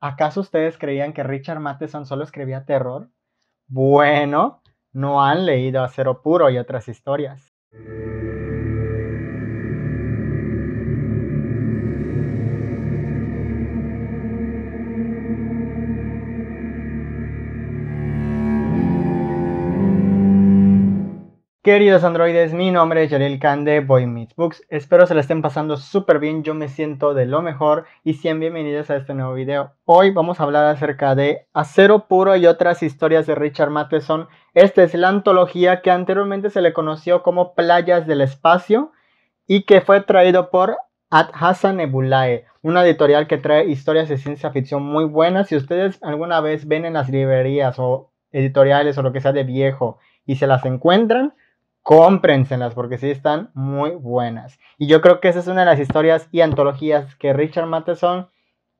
¿Acaso ustedes creían que Richard Matheson solo escribía terror? Bueno, no han leído Acero Puro y otras historias. Queridos androides, mi nombre es Yaril Khan de Boy Meets Books. Espero se la estén pasando súper bien, yo me siento de lo mejor y sean bienvenidos a este nuevo video. Hoy vamos a hablar acerca de Acero Puro y otras historias de Richard Matheson. Esta es la antología que anteriormente se le conoció como Playas del Espacio y que fue traído por Adhasa Nebulae, una editorial que trae historias de ciencia ficción muy buenas. Si ustedes alguna vez ven en las librerías o editoriales o lo que sea de viejo y se las encuentran, cómprenselas porque sí están muy buenas. Y yo creo que esa es una de las historias y antologías que Richard Matheson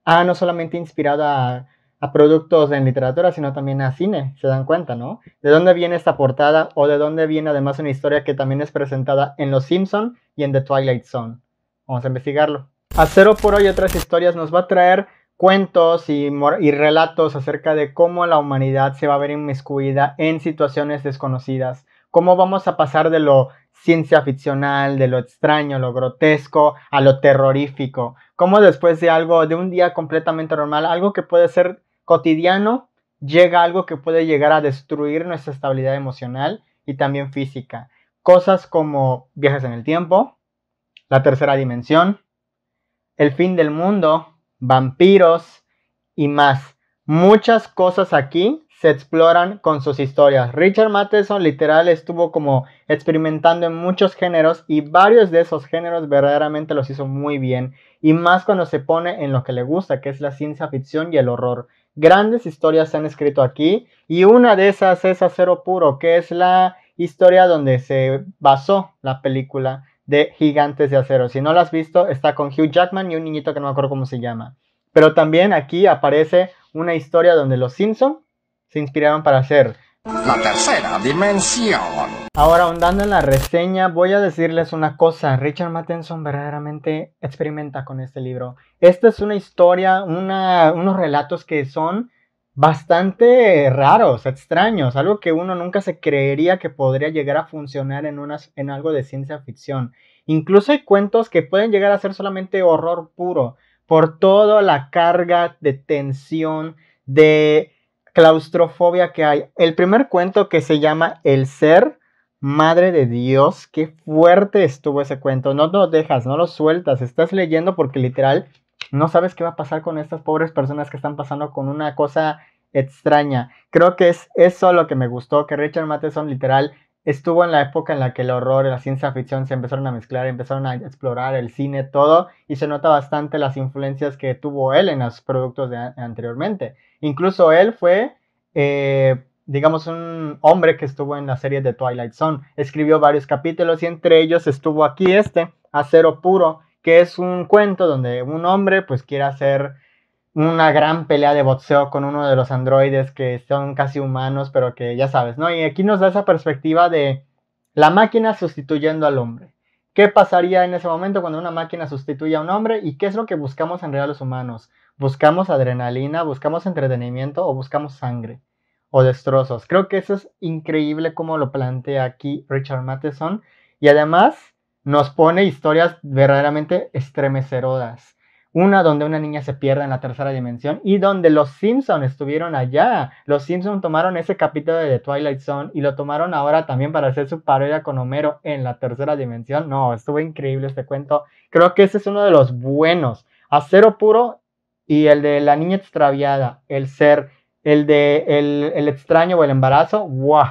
ha no solamente inspirado a, productos en literatura, sino también a cine, se dan cuenta, ¿no? ¿De dónde viene esta portada o de dónde viene además una historia que también es presentada en Los Simpson y en The Twilight Zone? Vamos a investigarlo. A cero por hoy otras historias nos va a traer cuentos y, y, relatos acerca de cómo la humanidad se va a ver inmiscuida en situaciones desconocidas, ¿Cómo vamos a pasar de lo ciencia ficcional, de lo extraño, lo grotesco, a lo terrorífico? ¿Cómo después de algo, de un día completamente normal, algo que puede ser cotidiano, llega algo que puede llegar a destruir nuestra estabilidad emocional y también física? Cosas como viajes en el tiempo, la tercera dimensión, el fin del mundo, vampiros y más. Muchas cosas aquí se exploran con sus historias. Richard Matheson literal estuvo como experimentando en muchos géneros y varios de esos géneros verdaderamente los hizo muy bien y más cuando se pone en lo que le gusta, que es la ciencia ficción y el horror. Grandes historias se han escrito aquí y una de esas es Acero Puro, que es la historia donde se basó la película de Gigantes de Acero. Si no la has visto, está con Hugh Jackman y un niñito que no me acuerdo cómo se llama. Pero también aquí aparece una historia donde los Simpson se inspiraron para hacer la tercera dimensión. Ahora, ahondando en la reseña, voy a decirles una cosa. Richard Matheson verdaderamente experimenta con este libro. Esta es una historia, unos relatos que son bastante raros, extraños, algo que uno nunca se creería que podría llegar a funcionar en, en algo de ciencia ficción. Incluso hay cuentos que pueden llegar a ser solamente horror puro, por toda la carga de tensión, de claustrofobia que hay. El primer cuento que se llama El Ser, Madre de Dios, qué fuerte estuvo ese cuento. No lo dejas, no lo sueltas, estás leyendo porque literal no sabes qué va a pasar con estas pobres personas que están pasando con una cosa extraña. Creo que es eso lo que me gustó, que Richard Matheson literal estuvo en la época en la que el horror y la ciencia ficción se empezaron a mezclar, empezaron a explorar el cine, todo, y se nota bastante las influencias que tuvo él en los productos anteriormente. Incluso él fue, eh, digamos, un hombre que estuvo en la serie de Twilight Zone. Escribió varios capítulos y entre ellos estuvo aquí este, Acero Puro, que es un cuento donde un hombre pues quiere hacer una gran pelea de boxeo con uno de los androides que son casi humanos, pero que ya sabes, ¿no? Y aquí nos da esa perspectiva de la máquina sustituyendo al hombre. ¿Qué pasaría en ese momento cuando una máquina sustituye a un hombre y qué es lo que buscamos en realidad los humanos? ¿Buscamos adrenalina, buscamos entretenimiento o buscamos sangre o destrozos? Creo que eso es increíble como lo plantea aquí Richard Matheson y además nos pone historias verdaderamente estremecerodas una donde una niña se pierde en la tercera dimensión y donde los Simpson estuvieron allá. Los Simpson tomaron ese capítulo de Twilight Zone y lo tomaron ahora también para hacer su parodia con Homero en la tercera dimensión. No, estuvo increíble este cuento. Creo que ese es uno de los buenos. Acero puro y el de la niña extraviada, el ser, el de el, el extraño o el embarazo. ¡Guau!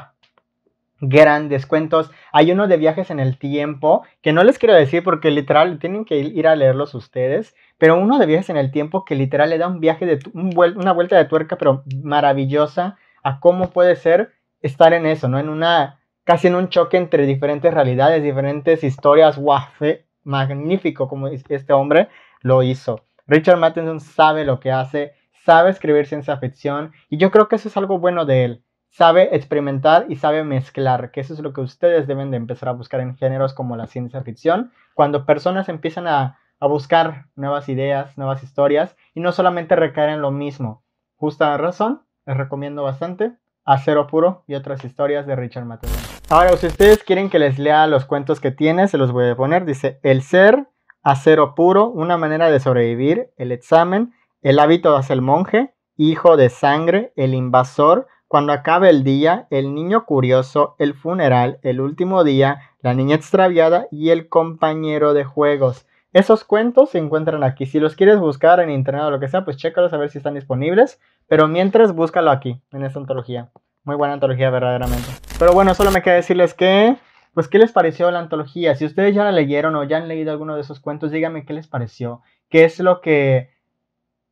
grandes cuentos. Hay uno de viajes en el tiempo, que no les quiero decir porque literal tienen que ir a leerlos ustedes, pero uno de viajes en el tiempo que literal le da un viaje de una vuelta de tuerca, pero maravillosa a cómo puede ser estar en eso, ¿no? En una, casi en un choque entre diferentes realidades, diferentes historias, guafe, magnífico como este hombre lo hizo. Richard Matheson sabe lo que hace, sabe escribir ciencia ficción y yo creo que eso es algo bueno de él sabe experimentar y sabe mezclar, que eso es lo que ustedes deben de empezar a buscar en géneros como la ciencia ficción, cuando personas empiezan a, buscar nuevas ideas, nuevas historias y no solamente recaer en lo mismo. Justa razón, les recomiendo bastante Acero Puro y otras historias de Richard Matheson. Ahora, si ustedes quieren que les lea los cuentos que tiene, se los voy a poner. Dice El Ser, Acero Puro, Una manera de sobrevivir, El Examen, El hábito de hacer monje, Hijo de sangre, El invasor, cuando acabe el día, el niño curioso, el funeral, el último día, la niña extraviada y el compañero de juegos. Esos cuentos se encuentran aquí. Si los quieres buscar en internet o lo que sea, pues chécalos a ver si están disponibles. Pero mientras, búscalo aquí, en esta antología. Muy buena antología, verdaderamente. Pero bueno, solo me queda decirles que pues qué les pareció la antología. Si ustedes ya la leyeron o ya han leído alguno de esos cuentos, díganme qué les pareció, qué es lo que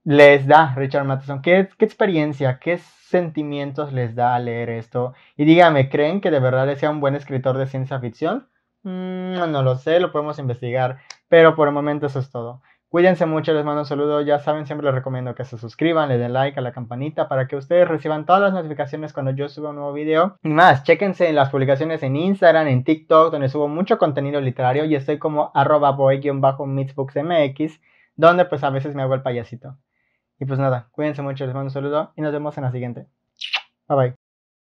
les da Richard Matheson? ¿Qué, experiencia, qué sentimientos les da leer esto? Y dígame, ¿creen que de verdad sea un buen escritor de ciencia ficción? Mm, no lo sé, lo podemos investigar, pero por el momento eso es todo. Cuídense mucho, les mando un saludo. Ya saben, siempre les recomiendo que se suscriban, le den like a la campanita para que ustedes reciban todas las notificaciones cuando yo suba un nuevo video. Y más, chéquense en las publicaciones en Instagram, en TikTok, donde subo mucho contenido literario y estoy como arroba boy meetsbooksmx donde pues a veces me hago el payasito. Y pues nada, cuídense mucho, les mando un saludo y nos vemos en la siguiente. Bye bye.